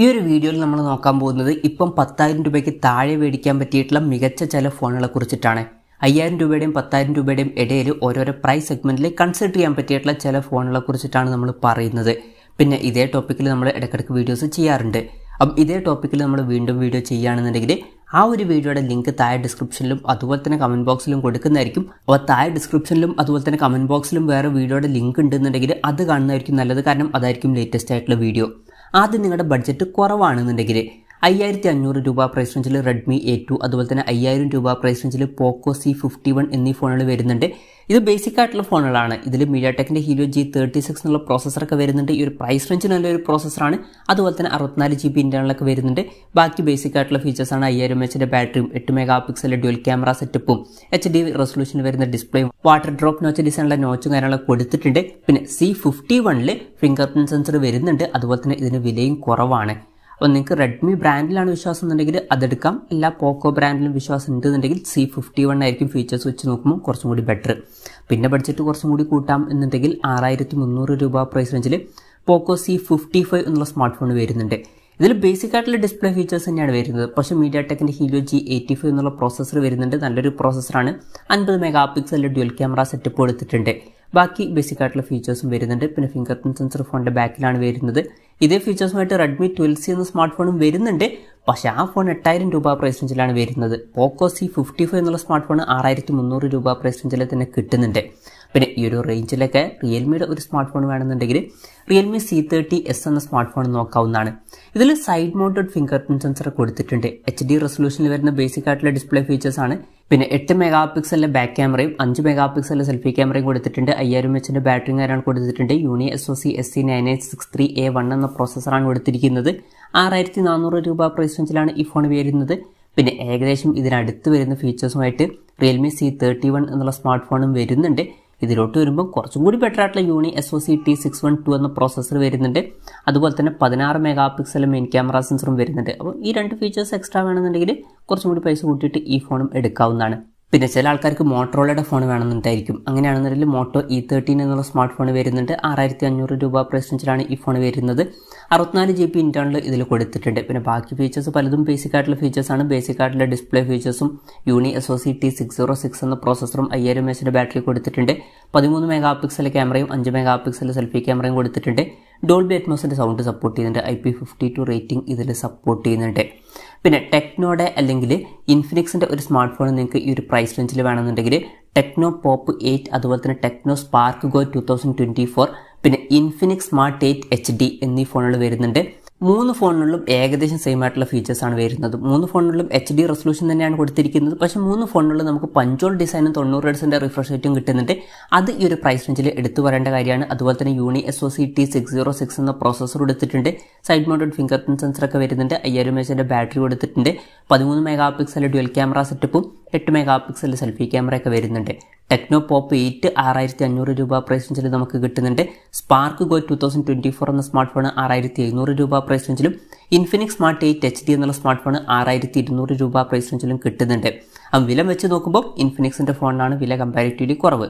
ഈ ഒരു വീഡിയോയിൽ നമ്മൾ നോക്കാൻ പോകുന്നത് ഇപ്പം പത്തായിരം രൂപയ്ക്ക് താഴെ മേടിക്കാൻ പറ്റിയിട്ടുള്ള മികച്ച ചില ഫോണുകളെ കുറിച്ചിട്ടാണ് അയ്യായിരം രൂപയുടെയും പത്തായിരം രൂപയുടെയും ഇടയിൽ ഓരോരോ പ്രൈസ് സെഗ്മെൻറ്റിൽ കൺസിഡർ ചെയ്യാൻ പറ്റിയിട്ടുള്ള ചില ഫോണുകളെ കുറിച്ചിട്ടാണ് നമ്മൾ പറയുന്നത് പിന്നെ ഇതേ ടോപ്പിക്കിൽ നമ്മൾ ഇടയ്ക്കിടയ്ക്ക് വീഡിയോസ് ചെയ്യാറുണ്ട് അപ്പം ഇതേ ടോപ്പിക്കിൽ നമ്മൾ വീണ്ടും വീഡിയോ ചെയ്യുകയാണെന്നുണ്ടെങ്കിൽ ആ ഒരു വീഡിയോയുടെ ലിങ്ക് താഴെ ഡിസ്ക്രിപ്ഷനിലും അതുപോലെ തന്നെ കമൻറ്റ് ബോക്സിലും കൊടുക്കുന്നതായിരിക്കും അപ്പോൾ താഴെ ഡിസ്ക്രിപ്ഷനിലും അതുപോലെ തന്നെ കമൻറ്റ് ബോക്സിലും വേറെ വീഡിയോയുടെ ലിങ്ക് ഉണ്ടെന്നുണ്ടെങ്കിൽ അത് കാണുന്നതായിരിക്കും നല്ലത് കാരണം അതായിരിക്കും ലേറ്റസ്റ്റ് ആയിട്ടുള്ള വീഡിയോ ആദ്യം നിങ്ങളുടെ ബഡ്ജറ്റ് കുറവാണെന്നുണ്ടെങ്കിൽ അയ്യായിരത്തി അഞ്ഞൂറ് രൂപ പ്രൈസ് റേഞ്ചിൽ റെഡ്മി എ ടു അതുപോലെ തന്നെ അയ്യായിരം രൂപ പ്രൈസ് റേഞ്ചിൽ പോക്കോ സി ഫിഫ്റ്റി വൺ എന്നീ ഫോണുകൾ വരുന്നുണ്ട് ഇത് ബേസിക് ആയിട്ടുള്ള ഫോണുകളാണ് ഇതിൽ മീഡിയ ടെക്കിൻ്റെ ഹീലോ ജി തേർട്ടി സിക്സ് എന്നുള്ള പ്രോസസ്സറൊക്കെ വരുന്നുണ്ട് ഈ ഒരു പ്രൈസ് റേഞ്ച് നല്ലൊരു പ്രോസസ്സറാണ് അതുപോലെ തന്നെ അറുപത്തിനാല് ജി ബി ഇൻ്റർണലൊക്കെ വരുന്നുണ്ട് ബാക്കി ബേസിക് ആയിട്ടുള്ള ഫീച്ചേഴ്സാണ് അയ്യായിരം എൻ്റെ ബാറ്ററിയും എട്ട് മെഗാ പിക്സലിൻ്റെ ഡ്യുവൽ ക്യാമറ സെറ്റപ്പും എച്ച് ഡി റെസൊല്യൂഷൻ വരുന്ന ഡിസ്പ്ലേയും വാട്ടർ ഡ്രോപ്പ് നോച്ച് ഡിസൈനുള്ള നോച്ചും കാര്യങ്ങളൊക്കെ കൊടുത്തിട്ടുണ്ട് പിന്നെ സി ഫിഫ്റ്റി വണ്ണിൽ ഫിംഗർ പ്രിൻറ്റ് സെൻസർ വരുന്നുണ്ട് അതുപോലെ തന്നെ ഇതിന് വിലയും കുറവാണ് അപ്പോൾ നിങ്ങൾക്ക് റെഡ്മി ബ്രാൻഡിലാണ് വിശ്വാസം എന്നുണ്ടെങ്കിൽ അതെടുക്കാം എല്ലാ പോക്കോ ബ്രാൻഡിലും വിശ്വാസം ഉണ്ടെന്നുണ്ടെങ്കിൽ സി ഫിഫ്റ്റി വൺ ആയിരിക്കും ഫീച്ചേഴ്സ് വെച്ച് നോക്കുമ്പോൾ കുറച്ചും കൂടി ബെറ്റർ പിന്നെ ബഡ്ജറ്റ് കുറച്ചും കൂടി കൂട്ടാം എന്നുണ്ടെങ്കിൽ ആറായിരത്തി മുന്നൂറ് രൂപ പ്രൈസ് റേഞ്ചിൽ പോക്കോ സി ഫിഫ്റ്റി ഫൈവ് എന്നുള്ള സ്മാർട്ട് ഫോൺ വരുന്നുണ്ട് ഇതിൽ ബേസിക് ആയിട്ടുള്ള ഡിസ്പ്ലേ ഫീച്ചേഴ്സ് തന്നെയാണ് വരുന്നത് പക്ഷേ മീഡിയ ടെക്കിൻ്റെ ഹീലോ ജി എയ്റ്റി ഫൈവ് എന്നുള്ള പ്രോസസ്സർ വരുന്നുണ്ട് നല്ലൊരു പ്രോസസ്സറാണ് അൻപത് മെഗാ പിക്സലിൻ്റെ ഡ്യുവൽ ക്യാമറ സെറ്റപ്പ് കൊടുത്തിട്ടുണ്ട് ബാക്കി ബേസിക് ആയിട്ടുള്ള ഫീച്ചേഴ്സും വരുന്നുണ്ട് പിന്നെ ഫിംഗർ പ്രിൻറ്റ് സെൻസർ ഫോണിൻ്റെ ബാക്കിലാണ് വരുന്നത് ഇതേ ഫീച്ചേഴ്സുമായിട്ട് റെഡ്മി ട്വൽവ് സി എന്ന സ്മാർട്ട് ഫോണും വരുന്നുണ്ട് പക്ഷേ ആ ഫോൺ എട്ടായിരം രൂപ പ്രൈസ് റേഞ്ചിലാണ് വരുന്നത് പോക്കോ സി ഫിഫ്റ്റി ഫൈവ് എന്നുള്ള സ്മാർട്ട് ഫോൺ ആറായിരത്തി മുന്നൂറ് രൂപ പ്രൈസ് റേഞ്ചിൽ തന്നെ കിട്ടുന്നുണ്ട് പിന്നെ ഈ ഒരു റേഞ്ചിലൊക്കെ റിയൽമിയുടെ ഒരു സ്മാർട്ട് ഫോൺ വേണമെന്നുണ്ടെങ്കിൽ റിയൽമി സി തേർട്ടി എസ് എന്ന സ്മാർട്ട് ഫോൺ നോക്കാവുന്നതാണ് ഇതിൽ side mounted fingerprint sensor കൊടുത്തിട്ടുണ്ട് എച്ച് ഡി റെസൊല്യൂഷനിൽ വരുന്ന ബേസിക് ആയിട്ടുള്ള ഡിസ്പ്ലേ ഫീച്ചേഴ്സ് ആണ് പിന്നെ എട്ട് മെഗാ പിക്സലിന്റെ ബാക്ക് ക്യാമറയും അഞ്ച് മെഗാ പിക്സലിന്റെ സെൽഫി ക്യാമറയും കൊടുത്തിട്ടുണ്ട് അയ്യായിരം എച്ചിൻ്റെ ബാറ്ററിയും കാര്യമാണ് കൊടുത്തിട്ടുണ്ട് Uni S O C S C nine eight six three A one എന്ന പ്രോസസ്സറാണ് കൊടുത്തിരിക്കുന്നത് ആറായിരത്തി നാനൂറ് രൂപ പ്രൈസ് റേഞ്ചിലാണ് ഈ ഫോൺ വരുന്നത് പിന്നെ ഏകദേശം ഇതിനടുത്ത് വരുന്ന ഫീച്ചേഴ്സുമായിട്ട് റിയൽമി സി തേർട്ടി വൺ എന്നുള്ള സ്മാർട്ട് ഫോണും വരുന്നുണ്ട് ഇതിലോട്ട് വരുമ്പോൾ കുറച്ചും കൂടി ബെറ്റർ ആയിട്ടുള്ള Uni S O C T six one two എന്ന പ്രോസസ്സർ വരുന്നുണ്ട് അതുപോലെ തന്നെ പതിനാറ് മെഗാ പിക്സൽ മെയിൻ ക്യാമറ സെൻസറും വരുന്നുണ്ട് അപ്പോൾ ഈ രണ്ട് ഫീച്ചേഴ്സ് എക്സ്ട്രാ വേണമെന്നുണ്ടെങ്കിൽ കുറച്ചും കൂടി പൈസ കൂട്ടിയിട്ട് ഈ ഫോണും എടുക്കാവുന്നതാണ് പിന്നെ ചില ആൾക്കാർക്ക് മോട്ടറോളയുടെ ഫോൺ വേണമെന്നുണ്ടായിരിക്കും അങ്ങനെയാണെന്നുണ്ടെങ്കിൽ മോട്ടോ ഇ e തേർട്ടീൻ എന്നുള്ള സ്മാർട്ട് ഫോൺ വരുന്നുണ്ട് ആറായിരത്തി അഞ്ഞൂറ് രൂപ പ്രൈസ് ഈ ഫോൺ വരുന്നത് അറുപത്തിനാല് ജി ബി ഇൻറ്റേണൽ ഇതിൽ കൊടുത്തിട്ടുണ്ട് പിന്നെ ബാക്കി ഫീച്ചേഴ്സ് പലതും ബേസിക് ആയിട്ടുള്ള ഫീച്ചേഴ്സാണ് ബേസിക് ആയിട്ടുള്ള ഡിസ്പ്ലേ ഫീച്ചേഴ്സും യൂണി S O C T six zero six എന്ന പ്രോസസ്സറും അയ്യായിരം എച്ചിൻ്റെ ബാറ്ററി കൊടുത്തിട്ടുണ്ട് പതിമൂന്ന് മെഗാ പിക്സൽ ക്യാമറയും അഞ്ച് മെഗാ പിക്സൽ സെൽഫി ക്യാമറയും കൊടുത്തിട്ടുണ്ട് ഡോൾബി അറ്റ്മോസിൻ്റെ സൗണ്ട് സപ്പോർട്ട് ചെയ്യുന്നുണ്ട് I P fifty two rating ഇതിൽ സപ്പോർട്ട് ചെയ്യുന്നുണ്ട് പിന്നെ ടെക്നോടെ അല്ലെങ്കിൽ ഇൻഫിനിക്സിൻ്റെ ഒരു സ്മാർട്ട് ഫോൺ നിങ്ങൾക്ക് ഈ ഒരു പ്രൈസ് റേഞ്ചിൽ വേണമെന്നുണ്ടെങ്കിൽ ടെക്നോ പോപ്പ് എയ്റ്റ് അതുപോലെ തന്നെ Tecno Spark Go two thousand twenty four പിന്നെ Infinix Smart eight H D എന്നീ ഫോണുകൾ വരുന്നുണ്ട് മൂന്ന് ഫോണിലും ഏകദേശം സെയിം ആയിട്ടുള്ള ഫീച്ചേഴ്സാണ് വരുന്നത് മൂന്ന് ഫോണിലും എച്ച് ഡി റെസൊല്യൂഷൻ തന്നെയാണ് കൊടുത്തിരിക്കുന്നത് പക്ഷേ മൂന്ന് ഫോണിലും നമുക്ക് പഞ്ചോൾ ഡിസൈനും തൊണ്ണൂറ് ഡിസൈൻ്റെ റിഫ്രഷ് റേറ്റും കിട്ടുന്നുണ്ട് അത് ഈ ഒരു പ്രൈസ് റേഞ്ചിൽ എടുത്തു പറയേണ്ട കാര്യമാണ് അതുപോലെ തന്നെ യൂണി S O C T six zero six എന്ന പ്രോസസ്സർ കൊടുത്തിട്ടുണ്ട് സൈഡ് മൗണ്ടഡ് ഫിംഗർ പ്രിൻറ്റ് സെൻസറൊക്കെ വരുന്നുണ്ട് അയ്യായിരം എച്ച് ബാറ്ററി കൊടുത്തിട്ടുണ്ട് പതിമൂന്ന് മെഗാ പിക്സൽ ഡ്യുവൽ ക്യാമറ സെറ്റപ്പും എട്ട് മെഗാ പിക്സൽ സെൽഫി ക്യാമറയൊക്കെ വരുന്നുണ്ട് ടെക്നോ പോപ്പ് എയ്റ്റ് ആറായിരത്തി അഞ്ഞൂറ് രൂപ പ്രൈസ് റേഞ്ചിൽ നമുക്ക് കിട്ടുന്നുണ്ട് Spark Go two thousand twenty four എന്ന സ്മാർട്ട് ഫോൺ ആറായിരത്തി എഴുന്നൂറ് രൂപ പ്രൈസ് റേഞ്ചിലും Infinix Smart eight H D എന്നുള്ള സ്മാർട്ട് ഫോൺ ആറായിരത്തി ഇരുന്നൂറ് രൂപ പ്രൈസ് റേഞ്ചിലും കിട്ടുന്നുണ്ട് ആ വില വെച്ച് നോക്കുമ്പോൾ ഇൻഫിനിക്സിൻ്റെ ഫോണിനാണ് വില കമ്പാരിറ്റീവ്ലി കുറവ്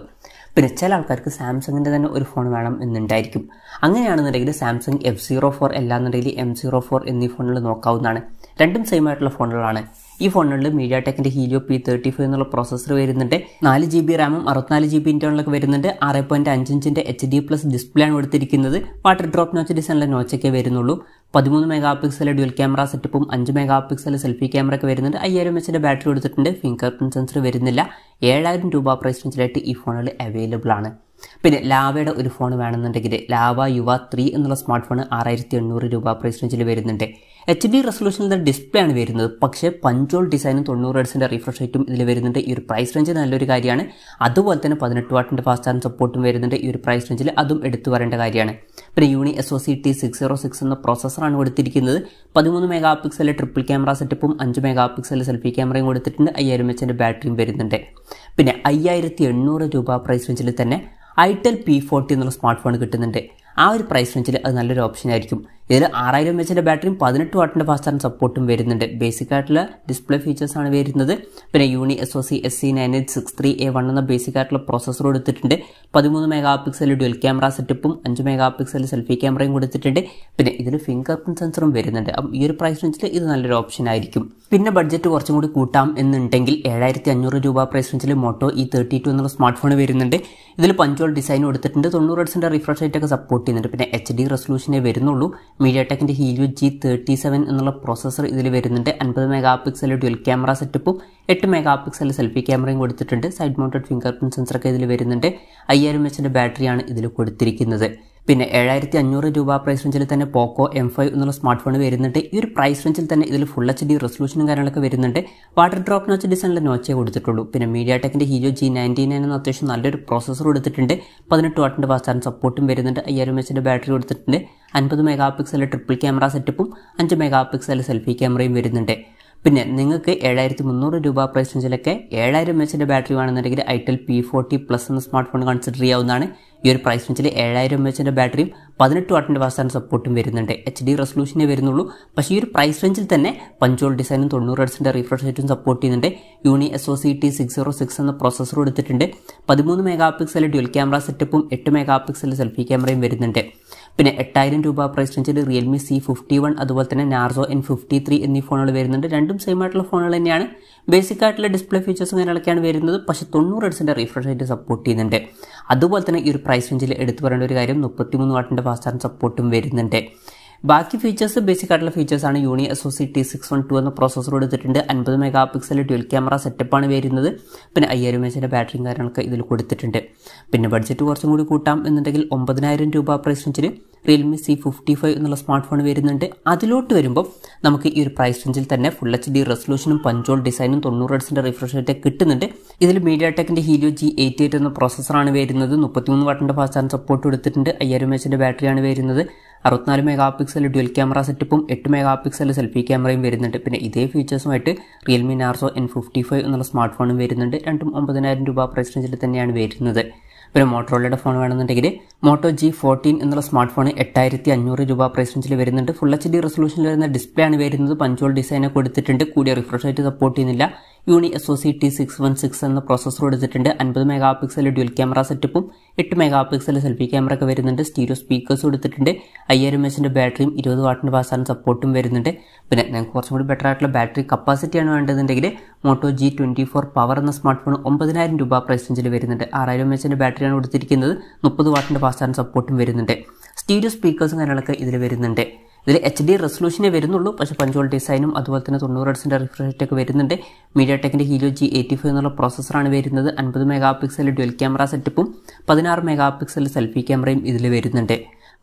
പിന്നെ ചില ആൾക്കാർക്ക് സാംസങ്ങിൻ്റെ തന്നെ ഒരു ഫോൺ വേണം എന്നുണ്ടായിരിക്കും അങ്ങനെയാണെന്നുണ്ടെങ്കിൽ സാംസങ് എഫ് സീറോ ഫോർ അല്ലാന്നുണ്ടെങ്കിൽ എം സീറോ ഫോർ എന്നീ ഫോണുകൾ നോക്കാവുന്നതാണ് രണ്ടും സെയിം ആയിട്ടുള്ള ഫോണുകളാണ് ഈ ഫോണുകളിൽ മീഡിയ ടെക്കിന്റെ ഹീലിയോ പി തേർട്ടി ഫൈവ് എന്നുള്ള പ്രോസസ്സർ വരുന്നുണ്ട് നാല് ജി ബി റാമും അറുപത്തിനാല് ജി ബി ഇൻറ്റേണലൊക്കെ വരുന്നുണ്ട് ആറ് പോയിൻറ്റ് അഞ്ചിഞ്ചിൻ്റെ എച്ച് ഡി പ്ലസ് ഡിസ്പ്ലേ ആണ് കൊടുത്തിരിക്കുന്നത് വാട്ടർ ഡ്രോപ്പ് നോച്ച് ഡിസൈനിലെ നോച്ചൊക്കെ വരുന്നുള്ളൂ പതിമൂന്ന് മെഗാ പിക്സൽ ഡ്യുവൽ ക്യാമറ സെറ്റപ്പും അഞ്ച് മെഗാ പിക്സൽ സെൽഫി ക്യാമറ ഒക്കെ വരുന്നുണ്ട് അയ്യായിരം എച്ചിന്റെ ബാറ്ററി കൊടുത്തിട്ടുണ്ട് ഫിംഗർ പ്രിന്റ് സെൻസർ വരുന്നില്ല ഏഴായിരം രൂപ പ്രൈസ് റേഞ്ചിലായിട്ട് ഈ ഫോണുകൾ അവൈലബിൾ ആണ് പിന്നെ ലാവയുടെ ഒരു ഫോൺ വേണമെന്നുണ്ടെങ്കിൽ ലാവ യുവ ത്രീ എന്നുള്ള സ്മാർട്ട് ഫോൺ ആറായിരത്തി എണ്ണൂറ് രൂപ പ്രൈസ് റേഞ്ചിൽ വരുന്നുണ്ട് എച്ച് ഡി റെസൊല്യൂഷനിലെ ഡിസ്പ്ലേ ആണ് വരുന്നത് പക്ഷേ പഞ്ചോൾ ഡിസൈനും തൊണ്ണൂറ് ഹെഡ്സിൻ്റെ റിഫ്രഷ് റേറ്റും ഇതിൽ വരുന്നുണ്ട് ഈ ഒരു പ്രൈസ് റേഞ്ച് നല്ലൊരു കാര്യമാണ് അതുപോലെ തന്നെ പതിനെട്ട് വാട്ടിൻ്റെ ഫാസ്റ്റ് ചാർജ് സപ്പോർട്ടും വരുന്നുണ്ട് ഈ ഒരു പ്രൈസ് റേഞ്ചിൽ അതും എടുത്തു പറയേണ്ട കാര്യമാണ് പിന്നെ യൂണി S O C T six zero six എന്ന പ്രോസസ്സറാണ് കൊടുത്തിരിക്കുന്നത് പതിമൂന്ന് മെഗാ പിക്സൽ ട്രിപ്പിൾ ക്യാമറ സെറ്റപ്പും അഞ്ച് മെഗാ പിക്സൽ സെൽഫി ക്യാമറയും കൊടുത്തിട്ടുണ്ട് അയ്യായിരം എച്ചിൻ്റെ ബാറ്ററിയും വരുന്നുണ്ട് പിന്നെ അയ്യായിരത്തി എണ്ണൂറ് രൂപ പ്രൈസ് റേഞ്ചിൽ തന്നെ ഐ ടെൽ പി ഫോർട്ടി എന്നുള്ള സ്മാർട്ട് ഫോൺ കിട്ടുന്നുണ്ട് ആ ഒരു പ്രൈസ് റേഞ്ചിൽ അത് നല്ലൊരു ഓപ്ഷൻ ആയിരിക്കും ഇതിൽ ആറായിരം എം എച്ചിൻ്റെ ബാറ്ററിയും പതിനെട്ട് വാട്ടിൻ്റെ ഫാസ്റ്റ് ചാർജ് സപ്പോർട്ടും വരുന്നുണ്ട് ബേസിക് ആയിട്ടുള്ള ഡിസ്പ്ലേ ഫീച്ചേഴ്സ് ആണ് വരുന്നത് പിന്നെ യൂണി S O C S C nine eight six three A one എന്ന ബേസിക് ആയിട്ടുള്ള പ്രോസസ്സർ കൊടുത്തിട്ടുണ്ട് പതിമൂന്ന് മെഗാ പിക്സൽ ഡ്യൽ ക്യാമറ സെറ്റപ്പും അഞ്ച് മെഗാ പിക്സൽ സെൽഫി ക്യാമറയും കൊടുത്തിട്ടുണ്ട് പിന്നെ ഇതിന് ഫിംഗർ പ്രിൻറ് സെൻസറും വരുന്നുണ്ട് അപ്പം ഈ ഒരു പ്രൈസ് റേഞ്ചിൽ ഇത് നല്ലൊരു ഓപ്ഷൻ ആയിരിക്കും പിന്നെ ബഡ്ജറ്റ് കുറച്ചും കൂടി കൂട്ടാം എന്നുണ്ടെങ്കിൽ ഏഴായിരത്തി അഞ്ഞൂറ് രൂപ പ്രൈസ് റേഞ്ചിൽ മോട്ടോ ഇ തേർട്ടി ടു എന്നുള്ള സ്മാർട്ട് ഫോൺ വരുന്നുണ്ട് ഇതിൽ പഞ്ചോൾ ഡിസൈൻ കൊടുത്തിട്ടുണ്ട് തൊണ്ണൂറ് ഹെഡ്സിൻ്റെ റിഫ്രഷ് ഒക്കെ സപ്പോർട്ട് ചെയ്യുന്നുണ്ട് പിന്നെ എച്ച് ഡി റെസൊല്യൂഷനെ വരുന്നുള്ളൂ മീഡിയ ടെക്കിൻ്റെ ഹീലിയോ ജി തേർട്ടി സെവൻ എന്നുള്ള പ്രോസസ്സർ ഇതിൽ വരുന്നുണ്ട് അൻപത് മെഗാ പിക്സൽ ഡ്യുവൽ ക്യാമറ സെറ്റപ്പും എട്ട് മെഗാ പിക്സൽ സെൽഫി ക്യാമറയും കൊടുത്തിട്ടുണ്ട് സൈഡ് മൗണ്ടഡ് ഫിംഗർ പ്രിൻറ്റ് സെൻസറൊക്കെ ഇതിൽ വരുന്നുണ്ട് അയ്യായിരം എച്ചിൻ്റെ ബാറ്ററിയാണ് ഇതിൽ കൊടുത്തിരിക്കുന്നത് പിന്നെ ഏഴായിരത്തി അഞ്ഞൂറ് രൂപ പ്രൈസ് റേഞ്ചിൽ തന്നെ പോക്കോ എം ഫൈവ് എന്നുള്ള സ്മാർട്ട് ഫോൺ വരുന്നുണ്ട് ഈ ഒരു പ്രൈസ് റേഞ്ചിൽ തന്നെ ഇതിൽ ഫുൾ എച്ച് ഡി റെസൊല്യൂഷനും കാര്യങ്ങളൊക്കെ വരുന്നുണ്ട് വാട്ടർ ഡ്രോപ്പ് നോച്ച് ഡിസൈനിൽ നോച്ചേ കൊടുത്തിട്ടുള്ളൂ പിന്നെ മീഡിയ ടെക്കിൻ്റെ ഹീജോ ജി നയൻറ്റി നയൻ എന്ന അത്യാവശ്യം നല്ലൊരു പ്രോസസ്സർ കൊടുത്തിട്ടുണ്ട് പതിനെട്ട് വാട്ടിൻ്റെ ഫാസ്റ്റ് ചാർജ് സപ്പോർട്ടും വരുന്നുണ്ട് അയ്യായിരം എച്ചിൻ്റെ ബാറ്ററി കൊടുത്തിട്ടുണ്ട് അൻപത് മെഗാ പിക്സൽ ട്രിപ്പിൾ ക്യാമറ സെറ്റപ്പും അഞ്ച് മെഗാ പിക്സൽ സെൽഫി ക്യാമറയും വരുന്നുണ്ട് പിന്നെ നിങ്ങൾക്ക് ഏഴായിരത്തി മുന്നൂറ് രൂപ പ്രൈസ് റേഞ്ചിലൊക്കെ ഏഴായിരം എം എച്ചിൻ്റെ ബാറ്ററി വേണമെന്നുണ്ടെങ്കിൽ itel P forty plus എന്ന സ്മാർട്ട് ഫോൺ കൺസിഡർ ചെയ്യാവുന്നതാണ് ഈ ഒരു പ്രൈസ് റേഞ്ചിൽ ഏഴായിരം എം എച്ചിൻ്റെ ബാറ്ററിയും പതിനെട്ട് വാട്ടിൻ്റെ വാസാൻ സപ്പോർട്ടും വരുന്നുണ്ട് എച്ച് ഡി റെസൊല്യൂഷനേ വരുന്നുള്ളൂ പക്ഷേ ഈ ഒരു പ്രൈസ് റേഞ്ചിൽ തന്നെ പഞ്ചോൾ ഡിസൈനും തൊണ്ണൂറ് ഹെഡ്സിൻ്റെ റിഫ്രഷ് റേറ്റും സപ്പോർട്ട് ചെയ്യുന്നുണ്ട് യൂണി S O C T six zero six എന്ന പ്രോസസ്സറും എടുത്തിട്ടുണ്ട് പതിമൂന്ന് മെഗാ പിക്സൽ ഡ്യുവൽ ക്യാമറ സെറ്റപ്പും എട്ട് മെഗാ പിക്സൽ സെൽഫി ക്യാമറയും വരുന്നുണ്ട് പിന്നെ എട്ടായിരം രൂപ പ്രൈസ് റേഞ്ചിൽ റിയൽമി സി ഫിഫ്റ്റി വൺ അതുപോലെ തന്നെ നാർസോ എൻ ഫിഫ്റ്റി ത്രീ എന്നീ ഫോണുകൾ വരുന്നുണ്ട് രണ്ടും സെയിം ആയിട്ടുള്ള ഫോണുകൾ തന്നെയാണ് ബേസിക് ആയിട്ടുള്ള ഡിസ്പ്ലേ ഫീച്ചേഴ്സും കാര്യങ്ങളൊക്കെയാണ് വരുന്നത് പക്ഷേ തൊണ്ണൂറ് ഹെഡ്സിൻ്റെ റിഫ്രഷ് റേറ്റ് സപ്പോർട്ട് ചെയ്യുന്നുണ്ട് അതുപോലെ തന്നെ ഈ ഒരു പ്രൈസ് റേഞ്ചിൽ എടുത്തു പറയേണ്ട ഒരു കാര്യം മുപ്പത്തിമൂന്ന് വാട്ടിൻ്റെ ഫാസ്റ്റ് ചാർജിങ് സപ്പോർട്ടും വരുന്നുണ്ട് ബാക്കി ഫീച്ചേഴ്സ് ബേസിക് ആയിട്ടുള്ള ആണ് Unisoc T six one two എന്ന പ്രോസസ്സർ എടുത്തിട്ടുണ്ട് അൻപത് മെഗാ പിക്സൽ ഡ്യുവൽ ക്യാമറ സെറ്റപ്പാണ് വരുന്നത് പിന്നെ അയ്യായിരം എച്ചിൻ്റെ ബാറ്ററിയും കാര്യങ്ങളൊക്കെ ഇതിൽ കൊടുത്തിട്ടുണ്ട് പിന്നെ ബഡ്ജറ്റ് കുറച്ചും കൂടി കൂട്ടാം എന്നുണ്ടെങ്കിൽ ഒമ്പതിനായിരം രൂപ പ്രൈസ് റേഞ്ചിൽ റിയൽമി സി ഫിഫ്റ്റി ഫൈവ് എന്നുള്ള സ്മാർട്ട് ഫോൺ വരുന്നുണ്ട് അതിലോട്ട് വരുമ്പോൾ നമുക്ക് ഈ ഒരു പ്രൈസ് റേഞ്ചിൽ തന്നെ ഫുൾ എച്ച് ഡി റെസൊല്യൂഷനും പഞ്ചോൾ ഡിസൈനും തൊണ്ണൂറ് എഡ്സിൻ്റെ റിഫ്രഷ് റേറ്റ് കിട്ടുന്നുണ്ട് ഇതിൽ മീഡിയ ടെക്കിൻ്റെ ഹീലിയോ ജി എയ്റ്റി എയ്റ്റ് എന്ന പ്രോസസ്സറാണ് വരുന്നത് മുപ്പത്തിമൂന്ന് വാട്ടിൻ്റെ ഫാസ്റ്റ് ചാർജ് സപ്പോർട്ട് കൊടുത്തിട്ടുണ്ട് അയ്യായിരം എച്ചിൻ്റെ ബാറ്ററിയാണ് വരുന്നത് അറുപത്തിനാല് megapixel pixel dual camera സെറ്റപ്പും എട്ട് മെഗാ പിക്സൽ സെൽഫി ക്യാമറയും വരുന്നുണ്ട് പിന്നെ ഇതേ ഫീച്ചേഴ്സുമായിട്ട് Realme Narzo N fifty five എന്നുള്ള സ്മാർട്ട് ഫോണും വരുന്നുണ്ട് രണ്ടും ഒമ്പതിനായിരം രൂപ പ്രൈസ് റേഞ്ചിൽ തന്നെയാണ് വരുന്നത് പിന്നെ മോട്ടോറോളയുടെ ഫോൺ വേണമെന്നുണ്ടെങ്കിൽ മോട്ടോ ജി ഫോർട്ടീൻ എന്നുള്ള സ്മാർട്ട് ഫോൺ എട്ടായിരത്തി അഞ്ഞൂറ് രൂപ പ്രൈസ് റേഞ്ചിൽ വരുന്നുണ്ട് ഫുൾ എച്ച് ഡി റെസൊല്യൂഷനിൽ വരുന്ന ഡിസ്പ്ലേ ആണ് വരുന്നത് പഞ്ചോൾ ഡിസൈനെ കൊടുത്തിട്ടുണ്ട് കൂടിയ റിഫ്രഷ് ആയിട്ട് സപ്പോർട്ട് ചെയ്യുന്നില്ല Unisoc T six one six എന്ന പ്രോസസ്സർ എടുത്തിട്ടുണ്ട് അൻപത് മെഗാ പിക്സൽ ഡ്യൂൽ ക്യാമറ സെറ്റപ്പും എട്ട് മെഗാ പിക്സൽ സെൽഫി ക്യാമറ ഒക്കെ വരുന്നുണ്ട് സ്റ്റീരിയോ സ്പീക്കേഴ്സ് കൊടുത്തിട്ടുണ്ട് അയ്യായിരം എച്ചിൻ്റെ ബാറ്ററിയും ഇരുപത് വാട്ടിൻ്റെ പാസ്സാൻ സപ്പോർട്ടും വരുന്നുണ്ട് പിന്നെ ഞങ്ങൾക്ക് കുറച്ചും കൂടി ബെറ്റർ ആയിട്ടുള്ള ബാറ്ററി കപ്പാസിറ്റിയാണ് വേണ്ടതെങ്കിൽ Moto G twenty four Power എന്ന സ്മാർട്ട് ഫോൺ ഒമ്പതിനായിരം രൂപ പ്രൈസ് റേഞ്ചിൽ വരുന്നുണ്ട് ആറായിരം എച്ചിൻ്റെ ബാറ്ററിയാണ് കൊടുത്തിരിക്കുന്നത് മുപ്പത് വാട്ടിൻ്റെ പാസ്സാൻ സപ്പോർട്ടും വരുന്നുണ്ട് സ്റ്റീരിയോ സ്പീക്കേഴ്സും കാര്യങ്ങളൊക്കെ ഇതിൽ വരുന്നുണ്ട് ഇതിൽ എച്ച് ഡി റെസൊല്യൂഷനെ വരുന്നുള്ളൂ പക്ഷേ പഞ്ചോൾ ഡിസൈനും അതുപോലെ തന്നെ തൊണ്ണൂറ് ഹെഡ്സിൻ്റെ റിഫ്രഷ് റേറ്റ് ഒക്കെ വരുന്നുണ്ട് മീഡിയ ടെക്കിൻ്റെ ഹീലോ ജി എയ്റ്റി ഫൈവ് എന്നുള്ള പ്രോസസ്സറാണ് വരുന്നത് അൻപത് മെഗാ പിക്സൽ ഡ്യൽ ക്യാമറ സെറ്റപ്പും പതിനാറ് മെഗാ പിക്സൽ സെൽഫി ക്യാമറയും ഇതിൽ വരുന്നുണ്ട്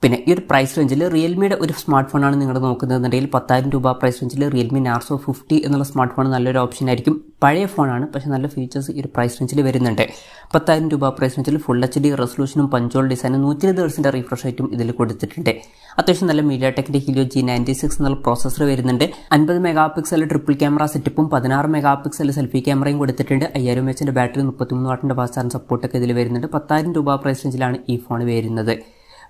പിന്നെ ഈ ഒരു പ്രൈസ് റേഞ്ചിൽ റിയൽമിയുടെ ഒരു സ്മാർട്ട് ഫോണാണ് നിങ്ങൾ നോക്കുന്നതെന്നുണ്ടെങ്കിൽ പത്തായിരം രൂപ പ്രൈസ് റേഞ്ചിൽ റിയൽമി നാർസോ ഫിഫ്റ്റി എന്നുള്ള സ്മാർട്ട് ഫോൺ നല്ലൊരു ഓപ്ഷൻ ആയിരിക്കും പഴയ ഫോണാണ് പക്ഷെ നല്ല ഫീച്ചേഴ്സ് ഈ ഒരു പ്രൈസ് റേഞ്ചിൽ വരുന്നുണ്ട് പത്തായിരം രൂപ പ്രൈസ് റേഞ്ചിൽ ഫുൾ എച്ച് ഡി റെസൊല്യൂഷനും പഞ്ചോൾ ഡിസൈനും നൂറ്റി ഇരുപത് ഹേഴ്സിൻ്റെ റീഫ്രഷ് റേറ്റും ഇതിൽ കൊടുത്തിട്ടുണ്ട് അത്യാവശ്യം നല്ല മീഡിയ ടെക്കിൻ്റെ ഹിലിയോ ജി നയൻറ്റി സിക്സ് എന്നുള്ള പ്രോസസ്സർ വരുന്നുണ്ട് അൻപത് മെഗാ പിക്സൽ ട്രിപ്പിൾ ക്യാമറ സെറ്റപ്പും പതിനാറ് മെഗാ പിക്സൽ സെൽഫി ക്യാമറയും കൊടുത്തിട്ടുണ്ട് അയ്യായിരം എച്ചിൻ്റെ ബാറ്ററി മൂന്ന് വാട്ടിൻ്റെ ഫാസ്റ്റ് സപ്പോർട്ടൊക്കെ ഇതിൽ വരുന്നുണ്ട് പത്തായിരം രൂപ പ്രൈസ് റേഞ്ചിലാണ് ഈ ഫോൺ വരുന്നത്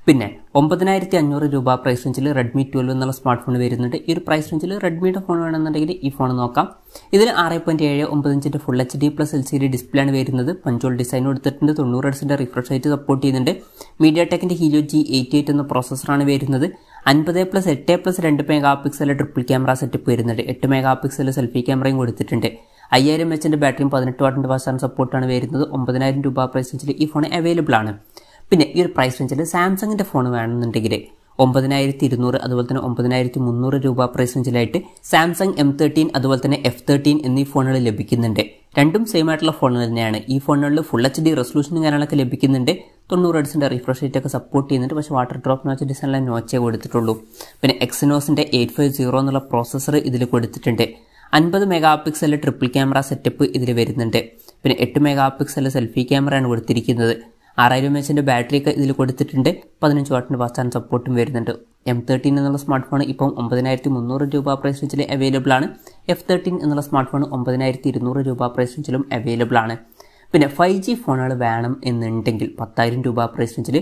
പിന്നെ ഒമ്പതിനായിരത്തി അഞ്ഞൂറ് രൂപ പ്രൈസ് റേഞ്ചിൽ റെഡ്മി ട്വൽവ് എന്നുള്ള സ്മാർട്ട് ഫോൺ വരുന്നുണ്ട് ഈ ഒരു പ്രൈസ് റേഞ്ചിൽ റെഡ്മിയുടെ ഫോൺ വേണമെന്നുണ്ടെങ്കിൽ ഈ ഫോൺ നോക്കാം ഇതിൽ ആറ് പോയിന്റ് ഏഴ് ഒമ്പത് ഇഞ്ചിൻ്റെ full H D plus L C D display ആണ് വരുന്നത് പഞ്ചോൾ ഡിസൈൻ കൊടുത്തിട്ടുണ്ട് തൊണ്ണൂറ് ഹെഡ്സിൻ്റെ റിഫ്രഷ് റേറ്റ് സപ്പോർട്ട് ചെയ്യുന്നുണ്ട് മീഡിയ ടെക്കിൻ്റെ ഹീലോ ജി എയ്റ്റി എയ്റ്റ് എന്ന പ്രോസസ്സറാണ് വരുന്നത് അൻപത് പ്ലസ് എട്ട് പ്ലസ് രണ്ട് megapixel triple camera setup വരുന്നുണ്ട് എട്ട് മെഗാ പിക്സൽ സെൽഫി ക്യാമറയും കൊടുത്തിട്ടുണ്ട് അയ്യായിരം എച്ചിൻ്റെ ബാറ്ററിയും പതിനെട്ട് വാട്ടിൻ്റെ ഫാസ്റ്റ് സപ്പോർട്ടാണ് വരുന്നത് ഒമ്പതിനായിരം രൂപ പ്രൈസ് റേഞ്ചിൽ ഈ ഫോൺ അവൈലബിൾ ആണ് പിന്നെ ഈ ഒരു പ്രൈസ് റേഞ്ചിൽ സാംസങ്ങിൻ്റെ ഫോൺ വേണമെന്നുണ്ടെങ്കിൽ ഒമ്പതിനായിരത്തി ഇരുന്നൂറ് അതുപോലെ തന്നെ ഒമ്പതിനായിരത്തി മുന്നൂറ് രൂപ പ്രൈസ് റേഞ്ചിലായിട്ട് സാംസങ് എം തേർട്ടീൻ അതുപോലെ തന്നെ എഫ് തേർട്ടീൻ എന്നീ ഫോണുകൾ ലഭിക്കുന്നുണ്ട് രണ്ടും സെയിം ആയിട്ടുള്ള ഫോണുകൾ തന്നെയാണ് ഈ ഫോണുകളിൽ ഫുൾ എച്ച് ഡി റെസൊല്യൂഷനും കാര്യങ്ങളൊക്കെ ലഭിക്കുന്നുണ്ട് തൊണ്ണൂറ് ഹെഡ്സിൻ്റെ റിഫ്രഷ് റേറ്റ് ഒക്കെ സപ്പോർട്ട് ചെയ്യുന്നുണ്ട് പക്ഷേ വാട്ടർ ഡ്രോപ്പ് നോച്ച് ഡിസൈനിലെ നോച്ചേ കൊടുത്തിട്ടുള്ളൂ പിന്നെ എക്സിനോസിൻ്റെ എയ്റ്റ് ഫൈവ് സീറോ എന്നുള്ള പ്രോസസ്സർ ഇതിൽ കൊടുത്തിട്ടുണ്ട് അൻപത് megapixel triple camera setup ഇതിൽ വരുന്നുണ്ട് പിന്നെ എട്ട് മെഗാ പിക്സൽ സെൽഫി ക്യാമറയാണ് കൊടുത്തിരിക്കുന്നത് ആറായിരം എം എച്ചിൻ്റെ ബാറ്ററിയൊക്കെ ഇതിൽ കൊടുത്തിട്ടുണ്ട് പതിനഞ്ച് വാട്ടിൻ്റെ ഫാസ്റ്റ് ചാർജ് സപ്പോർട്ടും വരുന്നുണ്ട് എം തേർട്ടീൻ എന്നുള്ള സ്മാർട്ട് ഫോൺ ഇപ്പം ഒമ്പതിനായിരത്തി മുന്നൂറ് രൂപ പ്രൈസ് റേഞ്ചിൽ അവൈലബിൾ ആണ് എഫ് തേർട്ടീൻ എന്നുള്ള സ്മാർട്ട് ഫോൺ ഒമ്പതിനായിരത്തി ഇരുന്നൂറ് രൂപ പ്രൈസ് റേഞ്ചിലും അവൈലബിൾ ആണ് പിന്നെ ഫൈവ് ജി ഫോണുകൾ വേണം എന്നുണ്ടെങ്കിൽ പത്തായിരം രൂപ പ്രൈസ് റേഞ്ചിൽ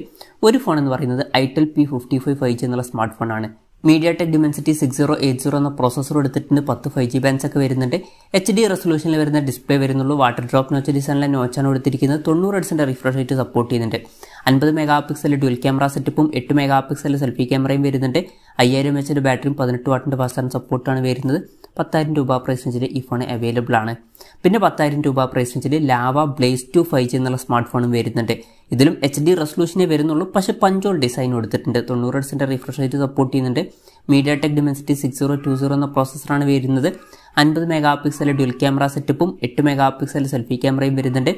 ഒരു ഫോൺ എന്ന് പറയുന്നത് itel P fifty five five G എന്നുള്ള സ്മാർട്ട് ഫോണാണ് MediaTek Dimensity six zero eight zero എന്ന പ്രോസസ്സർ എടുത്തിട്ടുണ്ട് പത്ത് ഫൈവ് ജി ബാൻസ് ഒക്കെ വരുന്നുണ്ട് എച്ച് ഡി റെസൊല്യൂഷനിൽ വരുന്ന ഡിസ്പ്ലേ വരുന്നുള്ളൂ വാട്ടർ ഡ്രോപ്പ് നോച്ച് ഡിസൈനിലെ നോച്ചാണ് കൊടുത്തിരിക്കുന്നത് തൊണ്ണൂറ് അഡ്സിൻ്റെ റിഫ്രഷ് റേറ്റ് സപ്പോർട്ട് ചെയ്യുന്നുണ്ട് അൻപത് മെഗാ പിക്സൽ ഡ്യുവൽ ക്യാമറ സെറ്റപ്പും എട്ട് മെഗാ പിക്സൽ സെൽഫി ക്യാമറയും വരുന്നുണ്ട് അയ്യായിരം എച്ച് എൻ്റെ ബാറ്ററിയും പതിനെട്ട് വാട്ടിൻ്റെ ഫാസ്റ്റ് സപ്പോർട്ടാണ് വരുന്നത് പത്തായിരം രൂപ പ്രൈസ് റേഞ്ചിൽ ഈ ഫോൺ അവൈലബിൾ ആണ് പിന്നെ പത്തായിരം രൂപ പ്രൈസ് റേഞ്ചിൽ Lava Blaze two five G എന്നുള്ള സ്മാർട്ട് ഫോണും വരുന്നുണ്ട് ഇതിലും എച്ച് ഡി റെസൊല്യൂഷനെ വരുന്നുള്ളൂ പക്ഷേ പഞ്ചോൾ ഡിസൈൻ കൊടുത്തിട്ടുണ്ട് തൊണ്ണൂറ് ഹെഡ്സിൻ്റെ റിഫ്രഷ് റേറ്റ് സപ്പോർട്ട് ചെയ്യുന്നുണ്ട് MediaTek Dimensity six zero two zero എന്ന പ്രോസസ്സറാണ് വരുന്നത് അൻപത് മെഗാ പിക്സൽ ഡ്യുൽ ക്യാമറ സെറ്റപ്പും എട്ട് മെഗാ പിക്സൽ സെൽഫി ക്യാമറയും വരുന്നുണ്ട്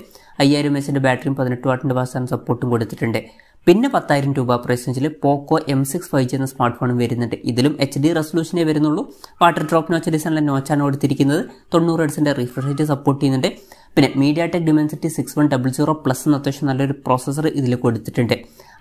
അയ്യായിരം എച്ചിൻ്റെ ബാറ്ററിയും പതിനെട്ട് വാട്ടിൻ്റെ വാസാൻ സപ്പോർട്ടും കൊടുത്തിട്ടുണ്ട് പിന്നെ പത്തായിരം രൂപ പ്രൈസ് റേഞ്ചിൽ Poco M six five G എന്ന സ്മാർട്ട് ഫോണും വരുന്നുണ്ട് ഇതിലും എച്ച് ഡി റെസൊല്യൂഷനെ വരുന്നുള്ളൂ വാട്ടർ ഡ്രോപ്പ് നോച്ച് ഡിസൈനിലെ നോച്ചാണ് കൊടുത്തിരിക്കുന്നത് തൊണ്ണൂറ് എഡ്സിൻ്റെ റിഫ്രഷ് റേറ്റ് സപ്പോർട്ട് ചെയ്യുന്നുണ്ട് പിന്നെ MediaTek Dimensity six one double zero plus എന്ന അത്യാവശ്യം നല്ലൊരു പ്രോസസ്സർ ഇതിൽ കൊടുത്തിട്ടുണ്ട്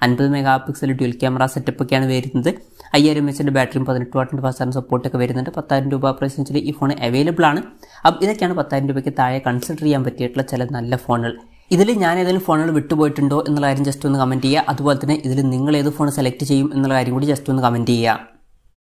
അൻപത് മെഗാ പിക്സൽ ട്വൽ ക്യാമറ സെറ്റപ്പൊക്കെയാണ് വരുന്നത് അയ്യായിരം എച്ചിൻ്റെ ബാറ്ററിയും പതിനെട്ട് വാട്ടിൻ്റെ ഫാസ്റ്റ് ചാർജ് സപ്പോർട്ടൊക്കെ വരുന്നുണ്ട് പത്തായിരം രൂപ പ്രൈസ് വെച്ചാൽ ഈ ഫോൺ അവൈലബിൾ ആണ് അപ്പം ഇതൊക്കെയാണ് പത്തായിരം രൂപയ്ക്ക് താഴെ കൺസിഡർ ചെയ്യാൻ പറ്റിയിട്ടുള്ള ചില നല്ല ഫോണുകൾ ഇതിൽ ഞാൻ ഏതെങ്കിലും ഫോണുകൾ വിട്ടുപോയിട്ടുണ്ടോ എന്നുള്ള കാര്യം ജസ്റ്റ് ഒന്ന് കമൻറ്റ് ചെയ്യുക അതുപോലെ തന്നെ ഇതിൽ നിങ്ങൾ ഏത് ഫോൺ സെലക്ട് ചെയ്യും എന്നുള്ള കാര്യം കൂടി ജസ്റ്റ് ഒന്ന് കമൻറ്റ് ചെയ്യുക